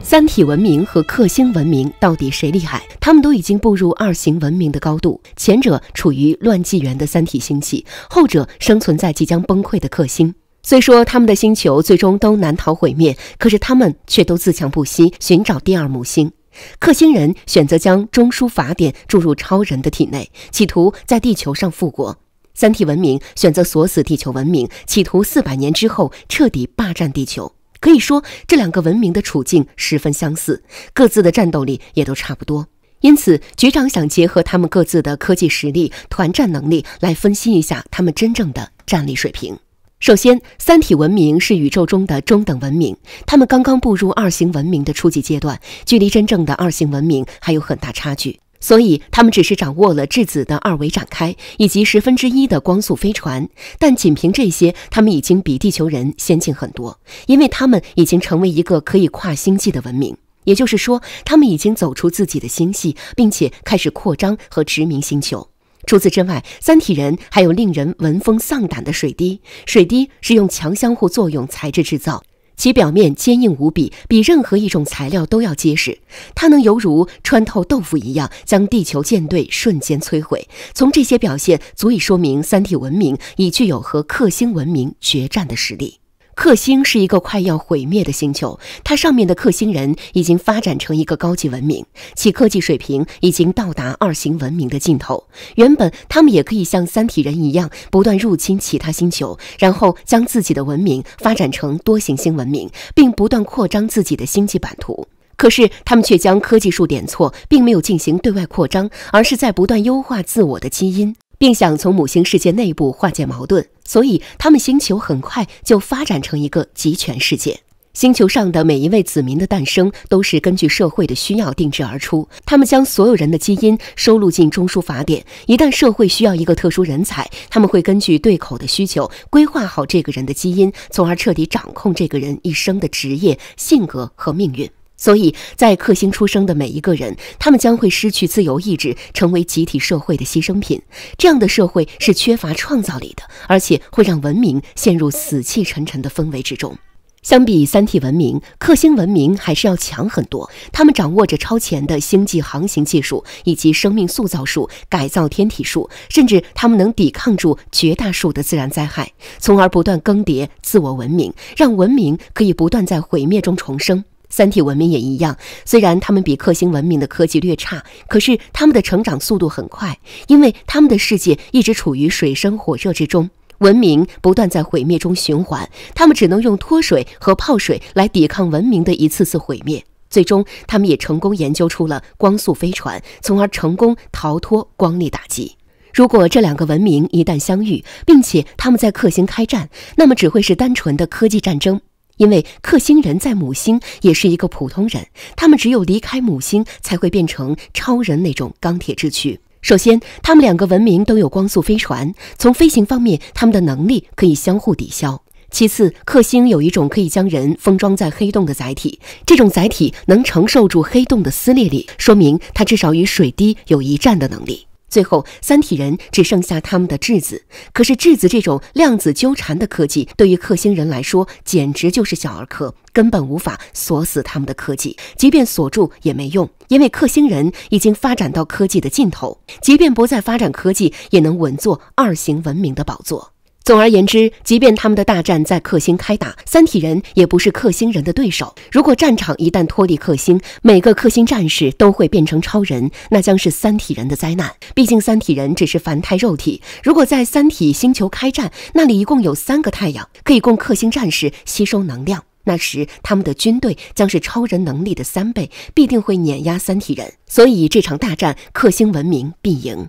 三体文明和克星文明到底谁厉害？他们都已经步入二型文明的高度，前者处于乱纪元的三体星系，后者生存在即将崩溃的克星。虽说他们的星球最终都难逃毁灭，可是他们却都自强不息，寻找第二母星。克星人选择将中枢法典注入超人的体内，企图在地球上复国；三体文明选择锁死地球文明，企图四百年之后彻底霸占地球。可以说，这两个文明的处境十分相似，各自的战斗力也都差不多。因此，局长想结合他们各自的科技实力、团战能力来分析一下他们真正的战力水平。首先，三体文明是宇宙中的中等文明，他们刚刚步入二型文明的初级阶段，距离真正的二型文明还有很大差距。所以，他们只是掌握了质子的二维展开以及十分之一的光速飞船，但仅凭这些，他们已经比地球人先进很多，因为他们已经成为一个可以跨星际的文明。也就是说，他们已经走出自己的星系，并且开始扩张和殖民星球。除此之外，三体人还有令人闻风丧胆的水滴。水滴是用强相互作用材质制造。其表面坚硬无比，比任何一种材料都要结实。它能犹如穿透豆腐一样，将地球舰队瞬间摧毁。从这些表现，足以说明三体文明已具有和克星文明决战的实力。克星是一个快要毁灭的星球，它上面的克星人已经发展成一个高级文明，其科技水平已经到达二型文明的尽头。原本他们也可以像三体人一样，不断入侵其他星球，然后将自己的文明发展成多行星文明，并不断扩张自己的星际版图。可是他们却将科技树点错，并没有进行对外扩张，而是在不断优化自我的基因。并想从母星世界内部化解矛盾，所以他们星球很快就发展成一个集权世界。星球上的每一位子民的诞生都是根据社会的需要定制而出。他们将所有人的基因收录进中枢法典，一旦社会需要一个特殊人才，他们会根据对口的需求规划好这个人的基因，从而彻底掌控这个人一生的职业、性格和命运。所以，在克星出生的每一个人，他们将会失去自由意志，成为集体社会的牺牲品。这样的社会是缺乏创造力的，而且会让文明陷入死气沉沉的氛围之中。相比三体文明，克星文明还是要强很多。他们掌握着超前的星际航行技术，以及生命塑造术、改造天体术，甚至他们能抵抗住绝大数的自然灾害，从而不断更迭自我文明，让文明可以不断在毁灭中重生。三体文明也一样，虽然他们比克星文明的科技略差，可是他们的成长速度很快，因为他们的世界一直处于水深火热之中，文明不断在毁灭中循环，他们只能用脱水和泡水来抵抗文明的一次次毁灭。最终，他们也成功研究出了光速飞船，从而成功逃脱光力打击。如果这两个文明一旦相遇，并且他们在克星开战，那么只会是单纯的科技战争。因为克星人在母星也是一个普通人，他们只有离开母星才会变成超人那种钢铁之躯。首先，他们两个文明都有光速飞船，从飞行方面，他们的能力可以相互抵消。其次，克星有一种可以将人封装在黑洞的载体，这种载体能承受住黑洞的撕裂力，说明它至少与水滴有一战的能力。最后，三体人只剩下他们的质子。可是，质子这种量子纠缠的科技，对于克星人来说，简直就是小儿科，根本无法锁死他们的科技。即便锁住也没用，因为克星人已经发展到科技的尽头，即便不再发展科技，也能稳坐二型文明的宝座。总而言之，即便他们的大战在克星开打，三体人也不是克星人的对手。如果战场一旦脱离克星，每个克星战士都会变成超人，那将是三体人的灾难。毕竟三体人只是凡胎肉体。如果在三体星球开战，那里一共有三个太阳，可以供克星战士吸收能量。那时他们的军队将是超人能力的三倍，必定会碾压三体人。所以这场大战，克星文明必赢。